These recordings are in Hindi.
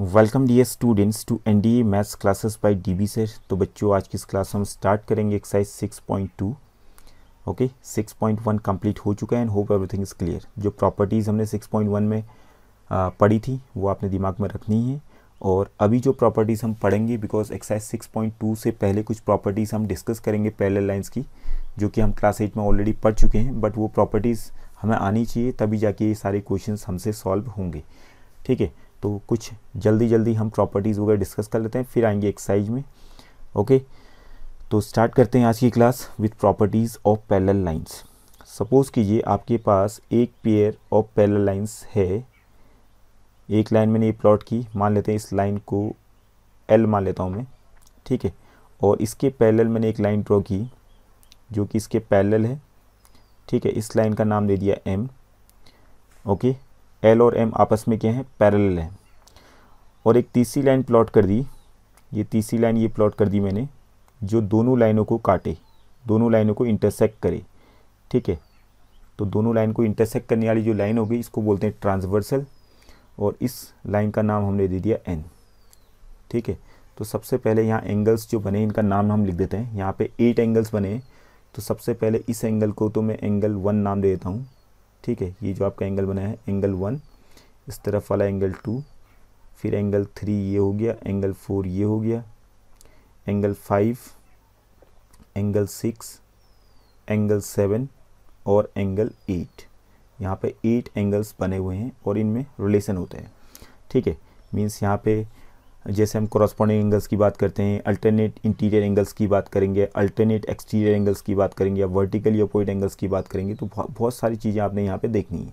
Welcome dear students to N D maths classes by D B sir तो बच्चों आज की इस क्लास हम स्टार्ट करेंगे exercise six point two okay six point one complete हो चुका है and hope everything is clear जो प्रॉपर्टीज़ हमने सिक्स पॉइंट वन में आ, पढ़ी थी वो आपने दिमाग में रखनी है और अभी जो प्रॉपर्टीज़ हम पढ़ेंगे because exercise six point two से पहले कुछ प्रॉपर्टीज़ हम डिस्कस करेंगे पैरेलल लाइन्स की जो कि हम क्लास एट में ऑलरेडी पढ़ चुके हैं बट वो प्रॉपर्टीज़ हमें आनी चाहिए तभी जाके ये सारे क्वेश्चन हमसे सॉल्व होंगे ठीक है तो कुछ जल्दी जल्दी हम प्रॉपर्टीज़ वगैरह डिस्कस कर लेते हैं फिर आएंगे एक्सरसाइज में ओके तो स्टार्ट करते हैं आज की class with properties of parallel lines suppose कीजिए आपके पास एक पेयर ऑफ पैरेलल लाइंस है एक लाइन मैंने ये प्लॉट की मान लेते हैं इस लाइन को एल मान लेता हूँ मैं ठीक है और इसके पैरेलल मैंने एक लाइन ड्रॉ की जो कि इसके पैरेलल है ठीक है इस लाइन का नाम दे दिया एम ओके एल और एम आपस में क्या है पैरेलल हैं और एक तीसरी लाइन प्लॉट कर दी ये तीसरी लाइन ये प्लॉट कर दी मैंने जो दोनों लाइनों को काटे दोनों लाइनों को इंटरसेक्ट करे ठीक है तो दोनों लाइन को इंटरसेक्ट करने वाली जो लाइन होगी इसको बोलते हैं ट्रांसवर्सल और इस लाइन का नाम हमने दे दिया एन ठीक है तो सबसे पहले यहाँ एंगल्स जो बने इनका नाम हम लिख देते हैं यहाँ पे एट एंगल्स बने तो सबसे पहले इस एंगल को तो मैं एंगल वन नाम दे देता हूँ ठीक है ये जो आपका एंगल बना है एंगल वन इस तरफ वाला एंगल टू फिर एंगल थ्री ये हो गया एंगल फोर ये हो गया angle five angle six angle seven और एंगल एट यहाँ पे एट एंगल्स बने हुए हैं और इनमें रिलेशन होते हैं ठीक है मीन्स यहाँ पे जैसे हम कॉरस्पॉन्डिंग एंगल्स की बात करते हैं अल्टरनेट इंटीरियर एंगल्स की बात करेंगे अल्टरनेट एक्सटीरियर एंगल्स की बात करेंगे या वर्टिकली अपोजिट एंगल्स की बात करेंगे तो बहुत सारी चीज़ें आपने यहाँ पे देखनी है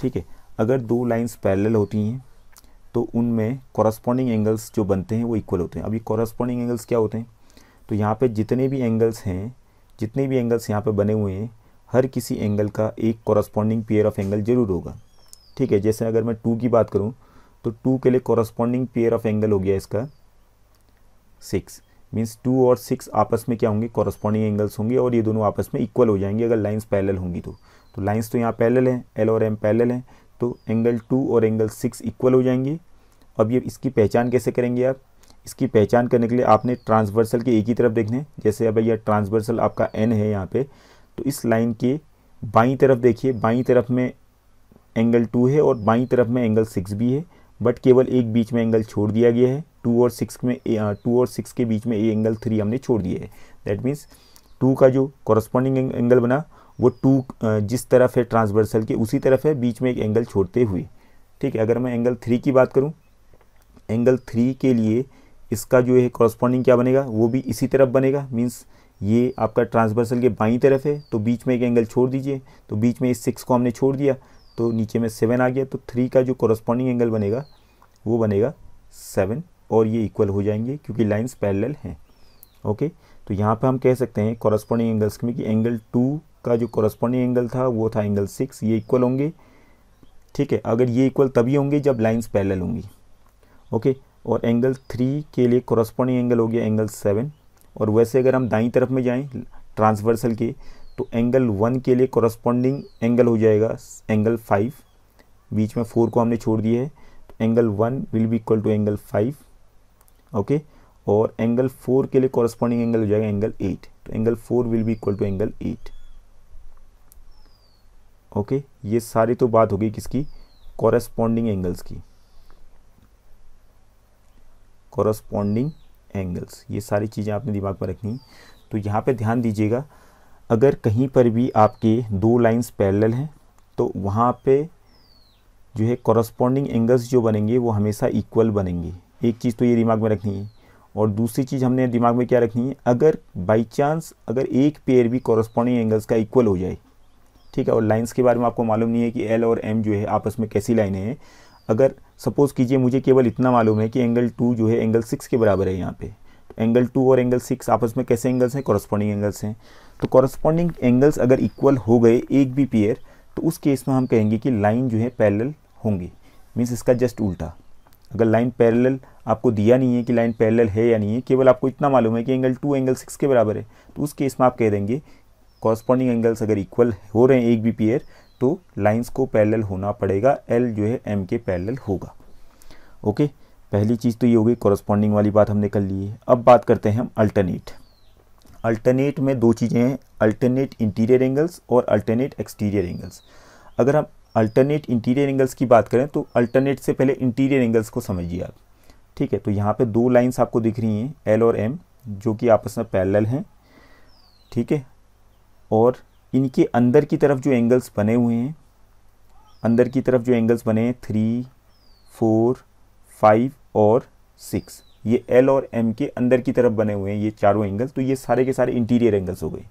ठीक है अगर दो लाइंस पैरेलल होती हैं तो उनमें कॉरस्पॉन्डिंग एंगल्स जो बनते हैं वो इक्वल होते हैं अभी कॉरस्पॉन्डिंग एंगल्स क्या होते हैं तो यहाँ पर जितने भी एंगल्स हैं जितने भी एंगल्स यहाँ पर बने हुए हैं हर किसी एंगल का एक कॉरस्पॉन्डिंग पेयर ऑफ एंगल जरूर होगा ठीक है जैसे अगर मैं टू की बात करूँ तो टू के लिए कॉरस्पॉन्डिंग पेयर ऑफ एंगल हो गया इसका सिक्स मीन्स टू और सिक्स आपस में क्या होंगे कॉरस्पॉन्डिंग एंगल्स होंगे और ये दोनों आपस में इक्वल हो जाएंगे अगर लाइन्स पैलल होंगी तो तो लाइन्स तो यहाँ पैलल हैं एल और एम पैरेलल हैं तो एंगल टू और एंगल सिक्स इक्वल हो जाएंगे अब ये इसकी पहचान कैसे करेंगे आप इसकी पहचान करने के लिए आपने ट्रांसवर्सल के एक ही तरफ देखने जैसे अब यह ट्रांसवर्सल आपका एन है यहाँ पे तो इस लाइन के बाई तरफ देखिए बाई तरफ में एंगल टू है और बाई तरफ में एंगल सिक्स भी है बट केवल एक बीच में एंगल छोड़ दिया गया है टू और सिक्स में टू और सिक्स के बीच में ए एंगल थ्री हमने छोड़ दिया है दैट मीन्स टू का जो कॉरस्पॉन्डिंग एंगल बना वो टू जिस तरफ है ट्रांसवर्सल के उसी तरफ है बीच में एक एंगल छोड़ते हुए ठीक है अगर मैं एंगल थ्री की बात करूँ एंगल थ्री के लिए इसका जो है कॉरस्पॉन्डिंग क्या बनेगा वो भी इसी तरफ बनेगा मीन्स ये आपका ट्रांसवर्सल के बाई तरफ है तो बीच में एक एंगल छोड़ दीजिए तो बीच में इस सिक्स को हमने छोड़ दिया तो नीचे में सेवन आ गया तो थ्री का जो कॉरस्पॉन्डिंग एंगल बनेगा वो बनेगा सेवन और ये इक्वल हो जाएंगे क्योंकि लाइन्स पैरेलल हैं ओके तो यहाँ पे हम कह सकते हैं कॉरस्पॉन्डिंग एंगल्स में कि एंगल टू का जो कॉरस्पॉन्डिंग एंगल था वो था एंगल सिक्स ये इक्वल होंगे ठीक है अगर ये इक्वल तभी होंगे जब लाइन्स पैरेलल होंगी ओके और एंगल थ्री के लिए कॉरस्पॉन्डिंग एंगल हो गया एंगल सेवन और वैसे अगर हम दाई तरफ में जाएँ ट्रांसवर्सल के तो एंगल वन के लिए कॉरस्पॉन्डिंग एंगल हो जाएगा एंगल फाइव बीच में फोर को हमने छोड़ दिया है तो angle one will be equal to angle five okay और एंगल फोर के लिए कॉरस्पॉन्डिंग एंगल हो जाएगा एंगल एट तो angle four will be equal to angle eight okay ये सारी तो बात हो गई किसकी कॉरस्पॉन्डिंग एंगल्स की कॉरस्पॉन्डिंग एंगल्स ये सारी चीज़ें आपने दिमाग में रखनी तो यहाँ पे ध्यान दीजिएगा अगर कहीं पर भी आपके दो लाइंस पैरेलल हैं तो वहाँ पे जो है कॉरस्पॉन्डिंग एंगल्स जो बनेंगे वो हमेशा इक्वल बनेंगे एक चीज़ तो ये दिमाग में रखनी है और दूसरी चीज़ हमने दिमाग में क्या रखनी है अगर बाई चांस अगर एक पेयर भी कॉरस्पॉन्डिंग एंगल्स का इक्वल हो जाए ठीक है और लाइंस के बारे में आपको मालूम नहीं है कि एल और एम जो है आपस में कैसी लाइनें हैं अगर सपोज़ कीजिए मुझे केवल इतना मालूम है कि एंगल टू जो है एंगल सिक्स के बराबर है यहाँ पर एंगल टू और एंगल सिक्स आपस में कैसे एंगल्स हैं कॉरस्पॉन्डिंग एंगल्स हैं तो कॉरस्पॉन्डिंग एंगल्स अगर इक्वल हो गए एक भी पेयर तो उस केस में हम कहेंगे कि लाइन जो है पैरेलल होंगी मीन्स इसका जस्ट उल्टा अगर लाइन पैरेलल आपको दिया नहीं है कि लाइन पैरेलल है या नहीं है केवल आपको इतना मालूम है कि एंगल टू एंगल सिक्स के बराबर है तो उस केस में आप कह देंगे कॉरस्पॉन्डिंग एंगल्स अगर इक्वल हो रहे हैं एक भी पेयर तो लाइन्स को पैरेलल होना पड़ेगा एल जो है एम के पैरेलल होगा ओके पहली चीज़ तो ये हो गई कॉरस्पॉन्डिंग वाली बात हमने कर ली है अब बात करते हैं हम अल्टरनेट अल्टरनेट में दो चीज़ें हैं अल्टरनेट इंटीरियर एंगल्स और अल्टरनेट एक्सटीरियर एंगल्स अगर हम अल्टरनेट इंटीरियर एंगल्स की बात करें तो अल्टरनेट से पहले इंटीरियर एंगल्स को समझिए आप ठीक है तो यहाँ पे दो लाइंस आपको दिख रही हैं एल और एम जो कि आपस में पैरेलल हैं ठीक है और इनके अंदर की तरफ जो एंगल्स बने हुए हैं अंदर की तरफ जो एंगल्स बने हैं थ्री फोर फाइव और सिक्स ये एल और एम के अंदर की तरफ बने हुए हैं ये चारों एंगल तो ये सारे के सारे इंटीरियर एंगल्स हो गए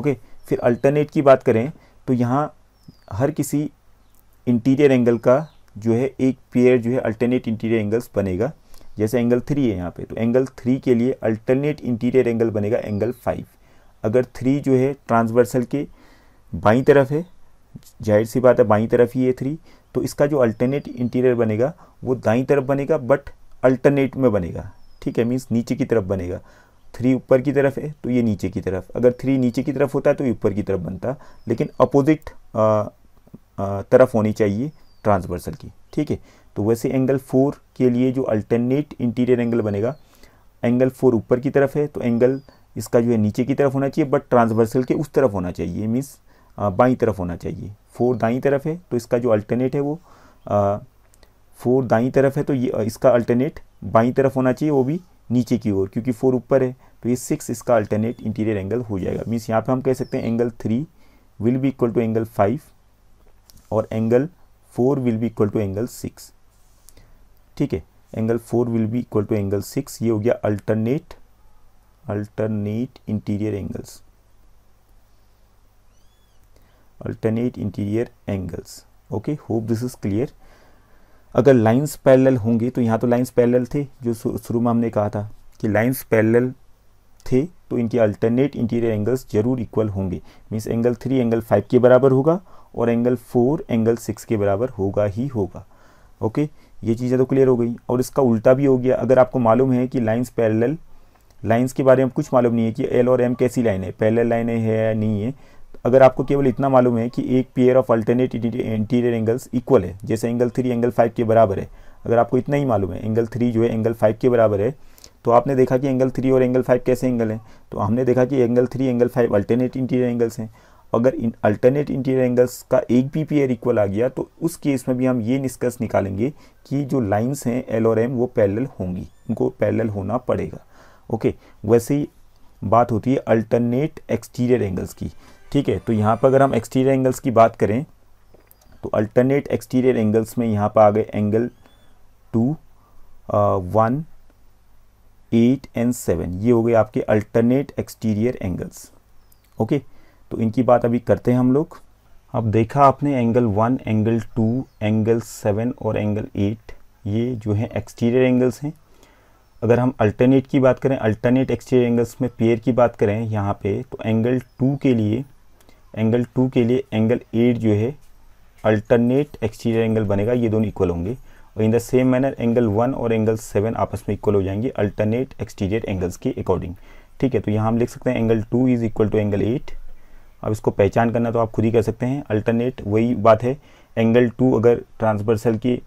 ओके फिर अल्टरनेट की बात करें तो यहाँ हर किसी इंटीरियर एंगल का जो है एक पेयर जो है अल्टरनेट इंटीरियर एंगल्स बनेगा जैसे एंगल थ्री है यहाँ पे तो एंगल थ्री के लिए अल्टरनेट इंटीरियर एंगल बनेगा एंगल फाइव अगर थ्री जो है ट्रांसवर्सल के बाई तरफ है जाहिर सी बात है बाई तरफ ही है थ्री तो इसका जो अल्टरनेट इंटीरियर बनेगा वो दाई तरफ बनेगा बट अल्टरनेट में बनेगा ठीक है मीन्स नीचे की तरफ बनेगा थ्री ऊपर की तरफ है तो ये नीचे की तरफ अगर थ्री नीचे की तरफ होता है तो ये ऊपर की तरफ बनता लेकिन अपोजिट तरफ होनी चाहिए ट्रांसवर्सल की ठीक है तो वैसे एंगल फोर के लिए जो अल्टरनेट इंटीरियर एंगल बनेगा एंगल फोर ऊपर की तरफ है तो एंगल इसका जो है नीचे की तरफ होना चाहिए बट ट्रांसवर्सल के उस तरफ होना चाहिए मीन्स बाई तरफ होना चाहिए फोर दाई तरफ है तो इसका जो अल्टरनेट है वो फोर दाई तरफ है तो ये इसका अल्टरनेट बाई तरफ होना चाहिए वो भी नीचे की ओर क्योंकि फोर ऊपर है तो ये सिक्स इसका अल्टरनेट इंटीरियर एंगल हो जाएगा मीन्स यहाँ पे हम कह सकते हैं angle three will be equal to angle five और angle four will be equal to angle six ठीक है angle four will be equal to angle six ये हो गया alternate alternate interior angles alternate interior angles okay hope this is clear अगर लाइंस पैरेलल होंगे तो यहाँ तो लाइंस पैरेलल थे जो शुरू में हमने कहा था कि लाइंस पैरेलल थे तो इनके अल्टरनेट इंटीरियर एंगल्स जरूर इक्वल होंगे means angle three angle five के बराबर होगा और एंगल फोर एंगल सिक्स के बराबर होगा ही होगा ओके okay? ये चीज़ें तो क्लियर हो गई और इसका उल्टा भी हो गया अगर आपको मालूम है कि लाइन्स पैरेलल लाइन्स के बारे में कुछ मालूम नहीं है कि एल और एम कैसी लाइन है पैरेलल लाइनें है या नहीं है अगर आपको केवल इतना मालूम है कि एक pair of alternate interior angles equal है जैसे एंगल थ्री एंगल फाइव के बराबर है अगर आपको इतना ही मालूम है एंगल थ्री जो है एंगल फाइव के बराबर है तो आपने देखा कि एंगल थ्री और एंगल फाइव कैसे एंगल हैं तो हमने देखा कि angle three angle five alternate interior angles हैं अगर इन अल्टरनेट इंटीरियर एंगल्स का एक भी पेयर इक्वल आ गया तो उस केस में भी हम ये निष्कर्ष निकालेंगे कि जो लाइंस हैं एल और एम वो पैरेलल होंगी उनको पैरेलल होना पड़ेगा ओके वैसे ही बात होती है अल्टरनेट एक्सटीरियर एंगल्स की ठीक है तो यहाँ पर अगर हम एक्सटीरियर एंगल्स की बात करें तो अल्टरनेट एक्सटीरियर एंगल्स में यहाँ पर आ गए angle two one eight and seven ये हो गए आपके अल्टरनेट एक्सटीरियर एंगल्स ओके तो इनकी बात अभी करते हैं हम लोग अब देखा आपने angle one angle two angle seven और एंगल एट ये जो है एक्सटीरियर एंगल्स हैं अगर हम अल्टरनेट की बात करें अल्टरनेट एक्सटीरियर एंगल्स में पेयर की बात करें यहाँ पे तो एंगल टू के लिए एंगल टू के लिए एंगल एट जो है अल्टरनेट एक्सटीरियर एंगल बनेगा ये दोनों इक्वल होंगे और in the same manner angle one और एंगल सेवन आपस में इक्वल हो जाएंगे अल्टरनेट एक्सटीरियर एंगल्स के अकॉर्डिंग ठीक है तो यहाँ हम लिख सकते हैं angle two is equal to angle eight अब इसको पहचान करना तो आप खुद ही कर सकते हैं अल्टरनेट वही बात है एंगल टू अगर ट्रांसवर्सल की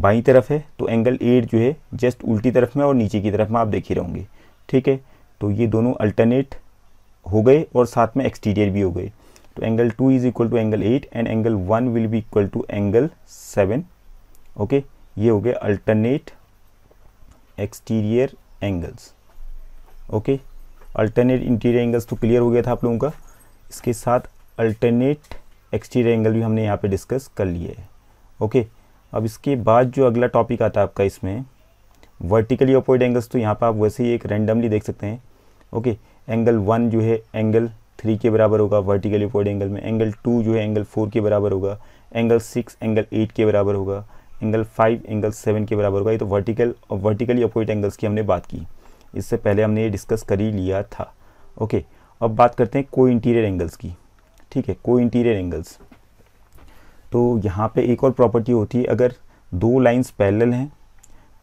बाई तरफ है तो एंगल एट जो है जस्ट उल्टी तरफ में और नीचे की तरफ में आप देख ही रहोगे ठीक है तो ये दोनों अल्टरनेट हो गए और साथ में एक्सटीरियर भी हो गए तो angle two is equal to angle eight and angle one will be equal to angle seven okay ये हो गए alternate exterior angles okay alternate interior angles तो क्लियर हो गया था आप लोगों का इसके साथ अल्टरनेट एक्सटीरियर एंगल भी हमने यहाँ पे डिस्कस कर लिए है ओके okay, अब इसके बाद जो अगला टॉपिक आता है आपका इसमें वर्टिकली अपोइड एंगल्स तो यहाँ पर आप वैसे ही एक रैंडमली देख सकते हैं ओके okay, एंगल वन जो है एंगल थ्री के बराबर होगा वर्टिकली फोर्ड एंगल में एंगल टू जो है एंगल फोर के बराबर होगा एंगल सिक्स एंगल एट के बराबर होगा एंगल फाइव एंगल सेवन के बराबर होगा ये तो वर्टिकल और वर्टिकली अपोजिट एंगल्स की हमने बात की इससे पहले हमने ये डिस्कस कर ही लिया था ओके अब बात करते हैं को इंटीरियर एंगल्स की ठीक है को इंटीरियर एंगल्स तो यहाँ पे एक और प्रॉपर्टी होती है अगर दो लाइंस पैरेलल हैं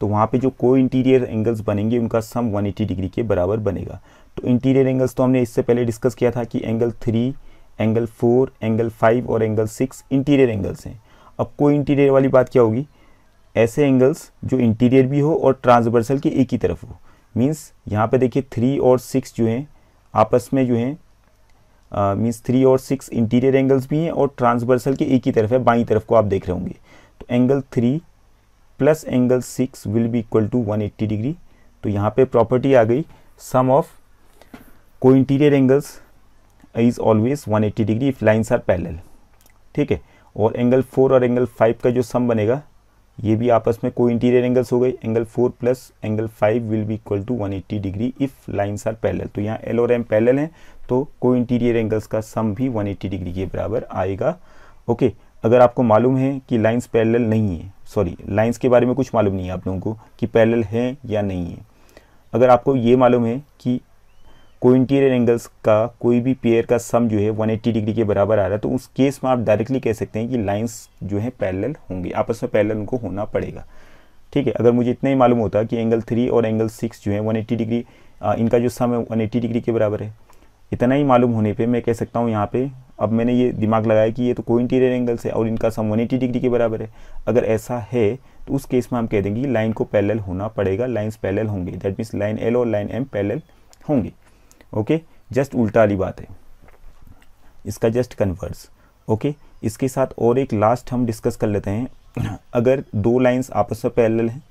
तो वहाँ पे जो को इंटीरियर एंगल्स बनेंगे उनका सम 180 डिग्री के बराबर बनेगा तो इंटीरियर एंगल्स तो हमने इससे पहले डिस्कस किया था कि angle three angle four angle five और एंगल सिक्स इंटीरियर एंगल्स हैं अब कोई इंटीरियर वाली बात क्या होगी ऐसे एंगल्स जो इंटीरियर भी हो और ट्रांसवर्सल के एक ही तरफ हो मीन्स यहाँ पे देखिए थ्री और सिक्स जो हैं आपस में जो हैं मीन्स थ्री और सिक्स इंटीरियर एंगल्स भी हैं और ट्रांसवर्सल के एक ही तरफ है बाई तरफ को आप देख रहे होंगे तो angle three plus angle six will be equal to one eighty degree तो यहाँ पे प्रॉपर्टी आ गई sum of cointerior angles is always 180 degree if lines are parallel ठीक है और एंगल फोर और एंगल फाइव का जो सम बनेगा ये भी आपस में को इंटीरियर एंगल्स हो गए angle four plus angle five will be equal to one eighty degree if lines are parallel तो यहाँ एल और एम पैरेलल हैं तो को इंटीरियर एंगल्स का सम भी वन एट्टी डिग्री के बराबर आएगा ओके अगर आपको मालूम है कि लाइन्स पैरल नहीं है सॉरी लाइन्स के बारे में कुछ मालूम नहीं है आप लोगों को कि पैरल हैं या नहीं है अगर आपको ये मालूम है कि को इंटीरियर एंगल्स का कोई भी पेयर का सम जो है 180 डिग्री के बराबर आ रहा है तो उस केस में आप डायरेक्टली कह सकते हैं कि लाइंस जो है पैरेलल होंगी आपस में पैरेलल उनको होना पड़ेगा ठीक है अगर मुझे इतना ही मालूम होता कि एंगल थ्री और एंगल सिक्स जो है 180 डिग्री इनका जो सम है वन डिग्री के बराबर है इतना ही मालूम होने पर मैं कह सकता हूँ यहाँ पर अब मैंने ये दिमाग लगाया कि ये तो को इंटीरियर एंगल्स है और इनका सम 180 डिग्री के बराबर है अगर ऐसा है तो उस केस में हम कह देंगे कि लाइन को पैरेलल होना पड़ेगा लाइंस पैरेलल होंगे दैट मीन्स लाइन एल और लाइन एम पैरेलल होंगे ओके जस्ट उल्टा वाली बात है इसका जस्ट कन्वर्स ओके इसके साथ और एक लास्ट हम डिस्कस कर लेते हैं अगर दो लाइंस आपस में पैरेलल हैं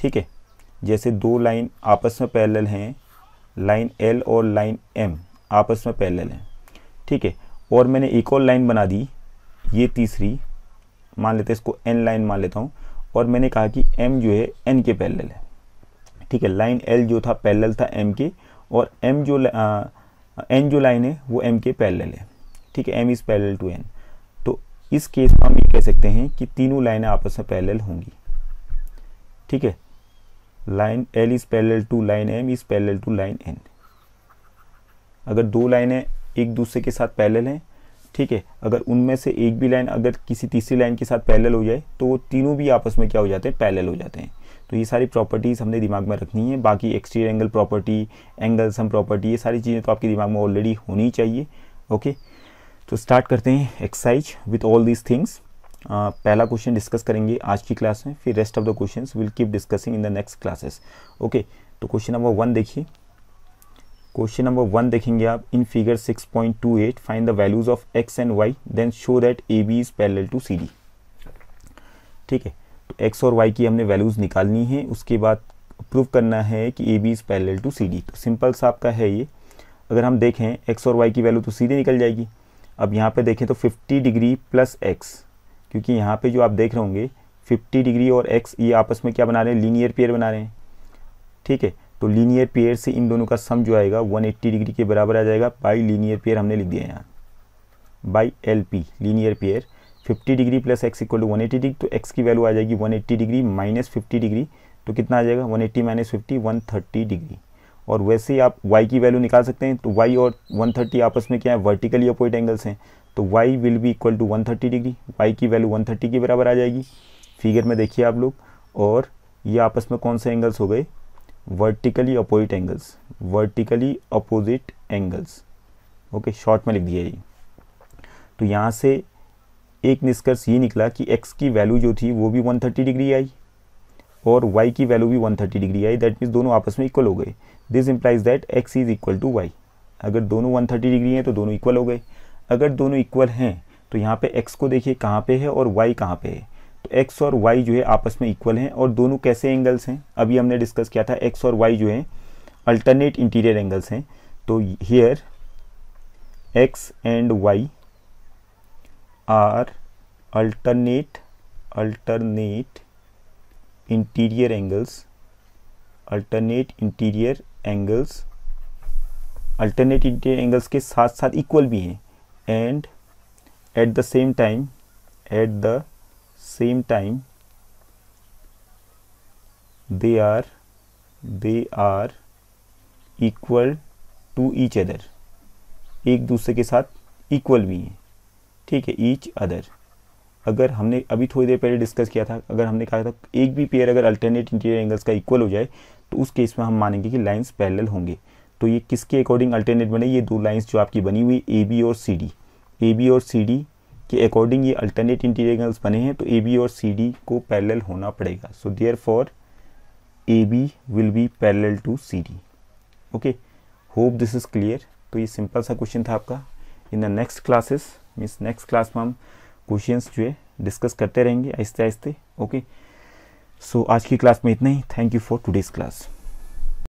ठीक है जैसे दो लाइन आपस में पैरेलल हैं लाइन एल और लाइन एम आपस में पैरेलल हैं ठीक है और मैंने एक और लाइन बना दी ये तीसरी मान लेते हैं इसको एन लाइन मान लेता हूँ और मैंने कहा कि एम जो है एन के पैरेलल है ठीक है लाइन एल जो था पैरेलल था एम के और एम जो एन जो लाइन है वो एम के पैरेलल है ठीक है M is parallel to N तो इस केस में हम ये कह सकते हैं कि तीनों लाइनें आपस में पैरेलल होंगी ठीक है line L is parallel to line M is parallel to line N अगर दो लाइनें एक दूसरे के साथ पैरेलल हैं ठीक है अगर उनमें से एक भी लाइन अगर किसी तीसरी लाइन के साथ पैरेलल हो जाए तो वो तीनों भी आपस में क्या हो जाते हैं पैरेलल हो जाते हैं तो ये सारी प्रॉपर्टीज़ हमने दिमाग में रखनी है बाकी exterior angle property angle sum property ये सारी चीज़ें तो आपके दिमाग में ऑलरेडी होनी चाहिए ओके तो स्टार्ट करते हैं exercise with all these things पहला क्वेश्चन डिस्कस करेंगे आज की क्लास में फिर rest of the question will keep discussing in the next classes okay तो क्वेश्चन नंबर वन देखिए क्वेश्चन नंबर वन देखेंगे आप in figure 6.28 fine the values of x and y then show that A B is parallel to C D ठीक है एक्स और वाई की हमने वैल्यूज़ निकालनी है उसके बाद प्रूव करना है कि A B is parallel to C D तो सिंपल सा आपका है ये अगर हम देखें एक्स और वाई की वैल्यू तो सीधे निकल जाएगी अब यहाँ पे देखें तो 50 डिग्री प्लस एक्स क्योंकि यहाँ पे जो आप देख रहे होंगे 50 डिग्री और एक्स ये आपस में क्या बना रहे हैं लीनियर पेयर बना रहे हैं ठीक है तो लीनियर पेयर से इन दोनों का सम जो आएगा 180 डिग्री के बराबर आ जाएगा बाई लीनियर पेयर हमने लिख दिया यहाँ by L P linear pair 50 degree plus x equal to one degree तो एक्स की वैल्यू आ जाएगी 180 डिग्री माइनस फिफ्टी डिग्री तो कितना आ जाएगा 180 eighty minus fifty one degree और वैसे ही आप वाई की वैल्यू निकाल सकते हैं तो वाई और 130 आपस में क्या है वर्टिकली अपोजिट एंगल्स हैं तो y will be equal to thirty degree y की वैल्यू थर्टी के बराबर आ जाएगी फिगर में देखिए आप लोग और ये आपस में कौन से एंगल्स हो गए vertically opposite angles vertically opposite angles okay short में लिख दिया ये तो यहाँ से एक निष्कर्ष ये निकला कि एक्स की वैल्यू जो थी वो भी 130 डिग्री आई और वाई की वैल्यू भी 130 डिग्री आई दैट मीन्स दोनों आपस में इक्वल हो गए this implies that x is equal to y अगर दोनों 130 डिग्री हैं तो दोनों इक्वल हो गए अगर दोनों इक्वल हैं तो यहाँ पे एक्स को देखिए कहाँ पे है और वाई कहाँ पे है तो एक्स और वाई जो है आपस में इक्वल हैं और दोनों कैसे एंगल्स हैं अभी हमने डिस्कस किया था एक्स और वाई जो है अल्टरनेट इंटीरियर एंगल्स हैं तो here x and y are alternate alternate interior angles alternate interior angles alternate interior angles के साथ साथ इक्वल भी हैं and at the same time at the same time they are they are equal to each other एक दूसरे के साथ इक्वल भी हैं ठीक है ईच अदर अगर हमने अभी थोड़ी देर पहले डिस्कस किया था अगर हमने कहा था एक भी पेयर अगर अल्टरनेट इंटीरियर एंगल्स का इक्वल हो जाए तो उस केस में हम मानेंगे कि लाइंस पैरेलल होंगे तो ये किसके अकॉर्डिंग अल्टरनेट बने ये दो लाइंस जो आपकी बनी हुई ए बी और सी डी ए बी और सी डी के अकॉर्डिंग ये अल्टरनेट इंटीरियर एंगल्स बने हैं तो ए बी और सी डी को पैरेलल होना पड़ेगा so therefore A B will be parallel to C D okay hope this is clear तो ये सिंपल सा क्वेश्चन था आपका in the next classes means next class में हम क्वेश्चंस जो है डिस्कस करते रहेंगे आहिस्ते आहिस्ते ओके सो आज की क्लास में इतना ही thank you for today's class